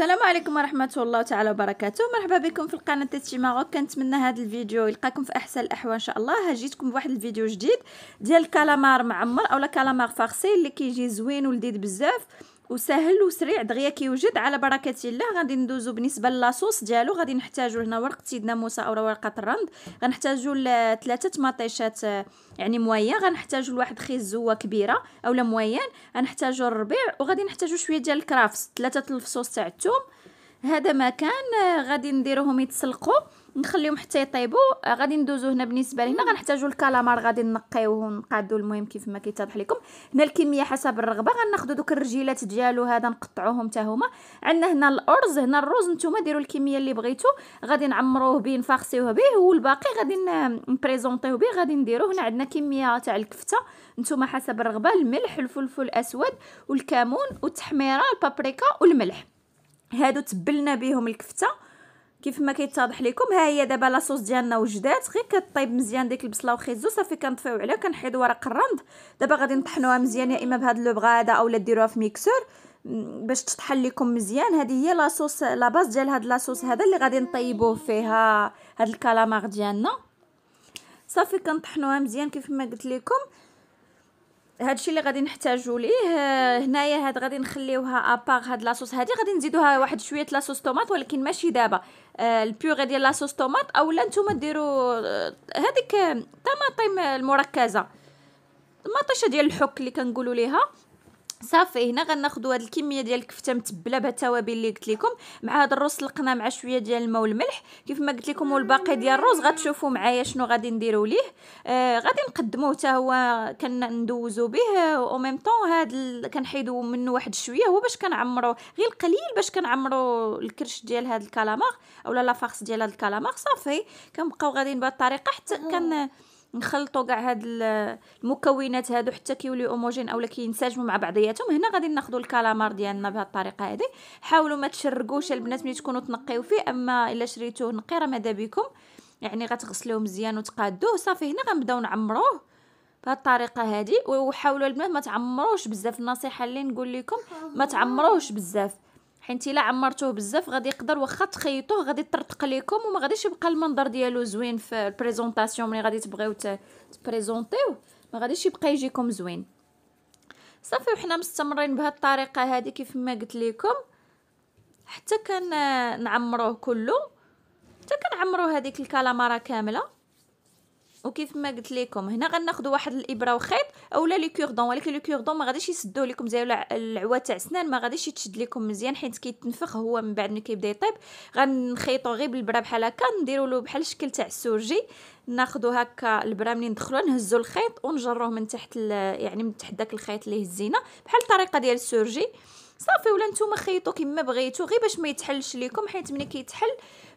السلام عليكم ورحمة الله تعالى وبركاته مرحبا بكم في القناة تاتشي ماغوك كنتمنى هذا الفيديو يلقاكم في أحسن الأحوال إن شاء الله هجيتكم بواحد الفيديو جديد ديال كالامار معمر أولا كالامار فارسي اللي كيجي زوين ولذيذ بزاف وسهل وسريع دغيا كيوجد على بركه الله غادي ندوزو بالنسبه لاصوص ديالو غادي نحتاجو هنا ورقه سيدنا موسى او ورقه الرند غنحتاجو ثلاثه مطيشات آه، يعني مويه غنحتاجو لواحد خيزوه كبيره اولا مويان غنحتاجو الربيع وغادي نحتاجو شويه ديال الكرافس ثلاثه الفصوص تاع الثوم هذا ما كان آه، غادي نديروهم يتسلقوا نخليهم حتى يطيبوا آه، غادي ندوزو هنا بالنسبه لهنا غنحتاجو الكالامار غادي نقيوه ونقادو المهم كيف ما كيتضح لكم هنا الكميه حسب الرغبه غناخذو دوك الرجيلات ديالو هذا نقطعوهم حتى هما عندنا هنا الارز هنا الرز نتوما ديروا الكميه اللي بغيتو غادي نعمروه به نفخسيوه به والباقي غادي نبريزونطيوه به غادي نديروه هنا عندنا كميه تاع الكفته نتوما حسب الرغبه الملح الفلفل الاسود والكمون والتحميره البابريكا والملح هادو تبلنا بهم الكفته كيف ما كيتضح لكم ها هي دابا لاصوص ديالنا وجدات غير كطيب مزيان ديك البصله وخيزو صافي كنطفيو عليها كنحيدو ورق الرند دابا غادي نطحنوها مزيان يا اما بهاد لوبغا هذا اولا ديروها في ميكسور باش تطحن لكم مزيان هذه هي لاصوص لا ديال هاد لاصوص هذا اللي غادي نطيبوه فيها هاد الكالامار ديالنا صافي كنطحنوها مزيان كيف ما قلت لكم هادشي اللي غادي نحتاجو ليه آه، هنايا هاد غادي نخليوها ابار هاد لاصوص هادي غادي نزيدوها واحد شويه لاصوص طوماط ولكن ماشي دابا آه، البيوغي ديال لاصوص طوماط اولا نتوما ديروا آه، هذيك طماطم المركزه المطيشه ديال الحك اللي كنقولوا ليها صافي هنا غناخذوا هاد الكميه ديال الكفته متبله بهاد التوابل اللي قلت لكم مع هاد الرز سلقنا مع شويه ديال الماء والملح كيف ما قلت لكم والباقي ديال الرز غتشوفوا معايا شنو غادي نديروا ليه آه غادي نقدموه حتى هو كندوزو به او ميم طون هاد كنحيدوا منه واحد شويه هو باش كنعمروا غير القليل باش كنعمروا الكرش ديال هاد الكالامار اولا لافارس ديال هاد الكالامار صافي كنبقاو غاديين بهاد الطريقه حتى آه. كن نخلطوا كاع هاد المكونات هادو حتى كيوليو اوموجين اولا كينسجموا مع بعضياتهم هنا غادي ناخذوا الكالامار ديالنا بهاد الطريقه هادي حاولوا ما تشرقوش البنات ملي تكونوا تنقيو فيه اما الا شريتوه نقي راه ماذا بكم يعني غتغسلوه مزيان وتقادوه صافي هنا غنبداو نعمروه بهاد الطريقه هادي وحاولوا البنات ما تعمروش بزاف النصيحه اللي نقول لكم ما تعمروش بزاف حيت الا عمرتوه بزاف غادي يقدر واخا تخيطوه غادي ترتق ليكم وما غاديش يبقى المنظر ديالو زوين في البريزونطاسيون ملي غادي تبغيو تبريزونطيوه ما غاديش يبقى يجيكم زوين صافي وحنا مستمرين بهاد الطريقه هذه كيف ما قلت لكم حتى كنعمروه كله حتى كنعمرو هذيك الكالاماره كامله وكيف ما قلت لكم هنا غناخذوا واحد الابره وخيط اولا لي كوردون ولكن لي كوردون ما غاديش يسدوه لكم زي العوا تاع سنان ما غاديش يتشد لكم مزيان حيت كيتنفخ هو من بعد ملي كيبدا يطيب غنخيطوا غير بالبره بحال هكا نديروا له بحال الشكل تاع السورجي ناخذوا هكا البره منين ندخلوها نهزوا الخيط ونجروه من تحت يعني من تحت داك الخيط اللي هزينا بحال الطريقه ديال السورجي صافي ولا نتوما خيطو كما بغيتو غير باش ما يتحلش ليكم حيت ملي كيتحل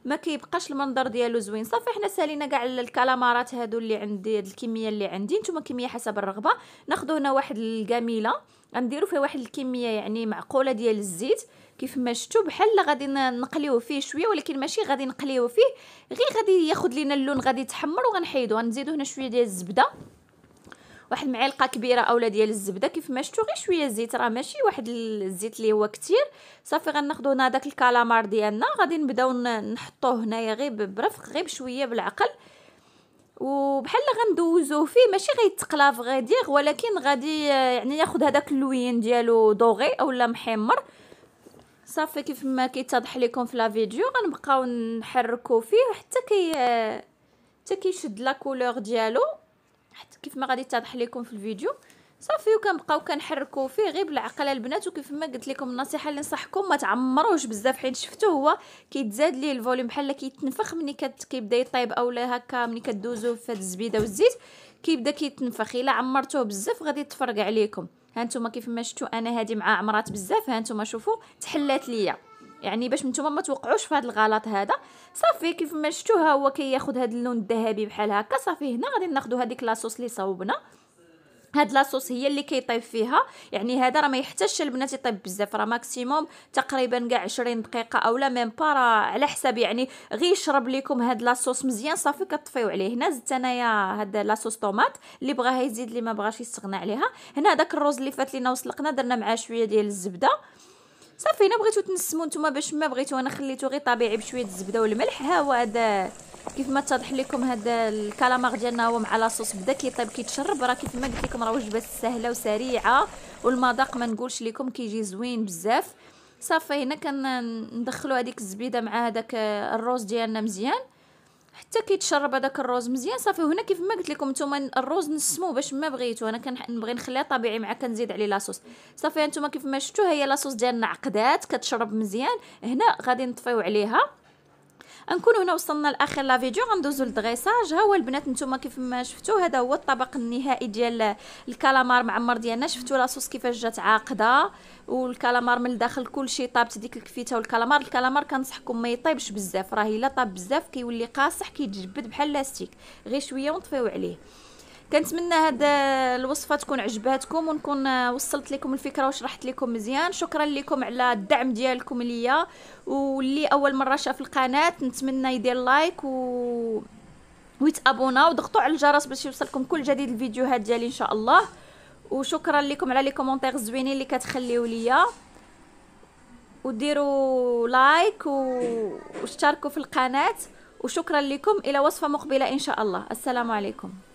ما كيبقاش المنظر ديالو زوين صافي حنا سالينا كاع الكلامارات هادو اللي عندي هاد الكميه اللي عندي نتوما كميه حسب الرغبه ناخذ هنا واحد الكميله غنديروا فيه واحد الكميه يعني معقوله ديال الزيت كيف ما شفتوا بحال غادي نقليوه فيه شويه ولكن ماشي غادي نقليوه فيه غير غادي ياخذ لينا اللون غادي يتحمر وغنحيدو غنزيدو هنا شويه ديال الزبده واحد المعلقه كبيره اولا ديال الزبده كيف ما شفتوا غير شويه زيت راه ماشي واحد الزيت اللي هو كتير صافي غناخذوا هنا داك الكالامار ديالنا غادي نبداو نحطوه هنايا غير برفق غير بشويه بالعقل وبحال غندوزوه فيه ماشي غيتقلا فغيدير ولكن غادي يعني ياخذ هذاك اللوين ديالو دوغي اولا محمر صافي كيف ما كيتضح لكم في لا فيديو غنبقاو نحركو فيه حتى كي حتى كيشد لا كولور ديالو حيت كيف ما غادي يتضح لكم في الفيديو صافي وكنبقاو كنحركوا فيه غير بالعقل البنات وكيف ما قلت لكم النصيحه اللي نصحكم ما تعمروش بزاف حيت شفتو هو كيتزاد ليه الفوليوم بحال كيتنفخ ملي كيبدا يطيب اولا هكا ملي كدوزو في هاد الزبيده والزيت كيبدا كيتنفخ الا عمرتوه بزاف غادي يتفرقع عليكم هانتوما كيف ما شفتوا انا هادي مع عمرات بزاف هانتوما شوفوا تحلات ليا يعني باش نتوما ما توقعوش في هذا الغلط هذا صافي كيف ما شفتوها هو كياخذ هذا اللون الذهبي بحال هكا صافي هنا غادي ناخذوا هذيك لاصوص اللي صوبنا هاد لاصوص هي اللي كيطيب فيها يعني هذا راه ما يحتاجش البنات يطيب بزاف راه ماكسيموم تقريبا كاع 20 دقيقه اولا ميم با راه على حساب يعني غير يشرب لكم هاد لاصوص مزيان صافي كطفيو عليه هنا زدت انايا هاد لاصوص طوماط اللي بغاها يزيد اللي ما بغاش يستغنى عليها هنا داك الروز اللي فات لينا وسلقنا درنا معاه شويه ديال الزبده صافي الا بغيتو تنسمو نتوما باش ما بغيتو انا خليته غير طبيعي بشويه الزبده والملح ها هو هذا كيف ما تضح لكم هذا الكالامار ديالنا هو مع لاصوص بدا كيطيب كيتشرب راه كيف ما قلت لكم راه وجبات سهله وسريعه والمذاق ما نقولش لكم كيجي زوين بزاف صافي هنا كندخلوا هذيك الزبيده مع هذاك الروز ديالنا مزيان حتى كيتشرب هذاك الروز مزيان صافي وهنا كيف ما قلت لكم نتوما الروز نسمو باش ما بغيتو انا كنبغي نخليه طبيعي مع كنزيد عليه لاصوص صافي نتوما كيف ما شفتوا هي لاصوص ديالنا عقدات كتشرب مزيان هنا غادي نطفيو عليها نكون هنا وصلنا لاخر لا فيديو غندوزو للدغيساج ها هو البنات نتوما كيف ما شفتوا هذا هو الطبق النهائي ديال الكالامار معمر ديالنا شفتوا لاصوص كيفاش جات عاقده والكالامار من الداخل كلشي طابت ديك الكفيته والكالامار الكالامار كنصحكم ما يطيبش بزاف راه الا طاب بزاف كيولي قاصح كيتجبد بحال لاستيك غير شويه ونطفيو عليه كنتمنى هاد الوصفه تكون عجباتكم ونكون وصلت لكم الفكره وشرحت لكم مزيان شكرا لكم على الدعم ديالكم ليا واللي اول مره شاف القناه نتمنى يدير لايك و ويتابونا وضغطوا على الجرس باش يوصلكم كل جديد الفيديوهات ديالي ان شاء الله وشكرا لكم على لي كومونتير الزوينين اللي كتخليو ليا وديروا لايك و... واشتركوا في القناه وشكرا لكم الى وصفه مقبله ان شاء الله السلام عليكم